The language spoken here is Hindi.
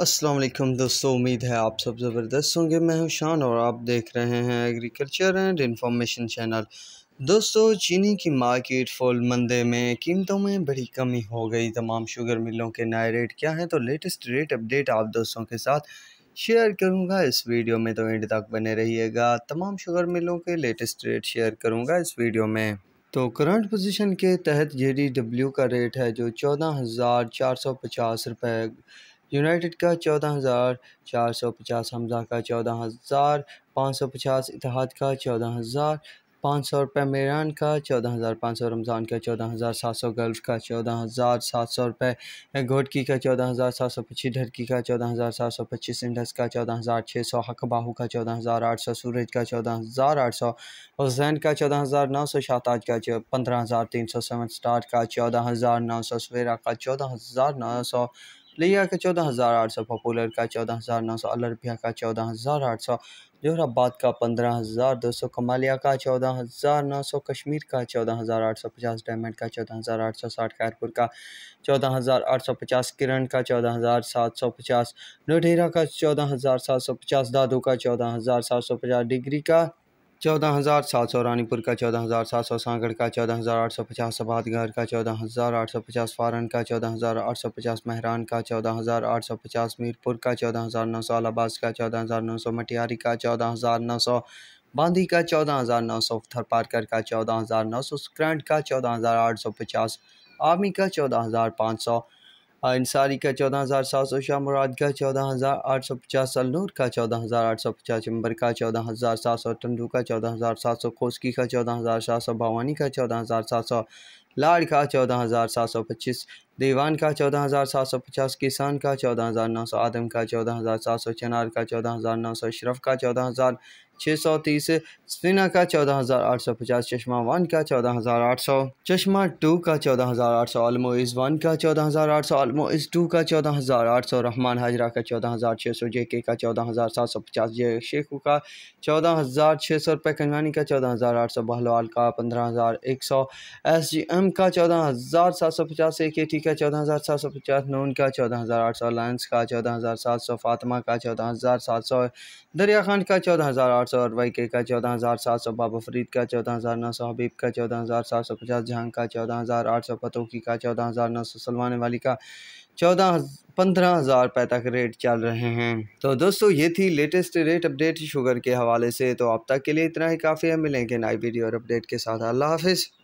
असलम दोस्तों उम्मीद है आप सब ज़बरदस्त होंगे मैं हूं शान और आप देख रहे हैं एग्रीकल्चर एंड इंफॉर्मेशन चैनल दोस्तों चीनी की मार्केट फुल मंदे में कीमतों में बड़ी कमी हो गई तमाम शुगर मिलों के नए रेट क्या हैं तो लेटेस्ट रेट अपडेट आप दोस्तों के साथ शेयर करूंगा इस वीडियो में तो एंड तक बने रहिएगा तमाम शुगर मिलों के लेटेस्ट रेट शेयर करूँगा इस वीडियो में तो करंट पोजीशन के तहत जे का रेट है जो चौदह हज़ार चार सौ पचास रुपये यूनाइटेड का चौदह हज़ार चार सौ पचास हमजा का चौदह हज़ार पाँच सौ पचास इतिहाद का चौदह हज़ार पाँच सौ रुपये मेरान का चौदह हज़ार पाँच सौ रमज़ान का चौदह हज़ार सात सौ गल्फ का चौदह हज़ार सात सौ रुपये घोटकी का चौदह हज़ार सात सौ पच्चीस ढरकी का चौदह हज़ार सात सौ पच्चीस इंडस का चौदह हज़ार छः सौ हकबाहू का चौदह हज़ार आठ सौ सूरज का चौदह हज़ार आठ सौ हुसैन का चौदह हज़ार नौ सौ शाहताज का पंद्रह हज़ार तीन सौ सेवन स्टार का चौदह हज़ार नौ सौ सवेरा का चौदह हज़ार नौ सौ लिया का चौदह हज़ार आठ सौ पॉपुलर का चौदह हज़ार नौ सौ अलरबिया का चौदह हज़ार आठ सौ जोहराबाद का पंद्रह हज़ार दो सौ कमालिया का चौदह हज़ार नौ सौ कश्मीर का चौदह हज़ार आठ सौ पचास डायमंड का चौदह हज़ार आठ सौ साठ खैरपुर का चौदह हज़ार आठ सौ पचास किरण का चौदह हज़ार सात सौ पचास नोडेरा का चौदह हज़ार सात सौ पचास दादू का चौदह हज़ार सात सौ पचास डिग्री का चौदह हज़ार सात सौ रानीपुर का चौदह हज़ार सात सौ सागढ़ का चौदह हज़ार आठ सौ पचास सबादगढ़ का चौदह हज़ार आठ सौ पचास फारन का चौदह हज़ार आठ सौ पचास महरान का चौदह हज़ार आठ सौ पचास मीरपुर का चौदह हज़ार नौ सौ अलाबाज का चौदह हज़ार नौ सौ मटियारी का चौदह हज़ार नौ सौ बांदी का चौदह हज़ार नौ सौ थरपारकर का चौदह हज़ार नौ सौ स्क्रांड का चौदह हज़ार आठ सौ पचास आर्मी का चौदह हज़ार पाँच सौ हाँ, इंसारी का चौदह हज़ार सात सौ शाह मुराद का चौदह हज़ार आठ सौ पचास अलनूर का चौदह हज़ार आठ सौ पचास चंबर का चौदह हज़ार सात सौ टंडू का चौदह हज़ार सात सौ कोसकी का चौदह हज़ार सात सौ भवानी का चौदह हज़ार सात सौ लाड़ का चौदह हज़ार सात सौ पच्चीस दीवान का चौदह हज़ार सात सौ पचास किसान का चौदह हज़ार नौ सौ आदम का चौदह हज़ार सात सौ चनार का चौदह हज़ार नौ सौ अशरफ का चौदह हज़ार छः सौ तीस स्पिना का चौदह हज़ार आठ सौ पचास चश्मा वन का चौदह हज़ार आठ सौ चश्मा टू का चौदह हज़ार आठ सौ अलमो इस वन का चौदह हज़ार आठ सौ अलमो इस टू का चौदह हज़ार आठ सौ रहमान हाजरा का चौदह हज़ार छः सौ जे के का चौदह हज़ार सात सौ पचास जे शेखू का चौदह हज़ार छः सौ रुपये कंगानी का चौदह हज़ार आठ सौ बहलवाल का पंद्रह हज़ार एक सौ एस जी एम का चौदह हज़ार सात सौ पचास ए के टी का चौदह हज़ार सात सौ पचास नून का चौदह हज़ार आठ सौ लायंस का चौदह हज़ार सात सौ फातमा का चौदह हज़ार सात सौ दरिया खान का चौदह हज़ार आठ सौ वाई के का चौदह हज़ार सात सौ बाबा फरीद का चौदह हज़ार नौ सौ हबीब का चौदह हज़ार सात सौ पचास जहाँ का चौदह हज़ार आठ सौ पतोकी का चौदह हज़ार नौ सौ सलमान वाली का चौदह पंद्रह हज़ार रुपये तक रेट चल रहे हैं तो दोस्तों ये थी लेटेस्ट रेट अपडेट शुगर के हवाले से तो अब तक के लिए इतना ही काफ़ी है मिलेंगे नई वीडियो और अपडेट के साथ अल्लाह हाफिज़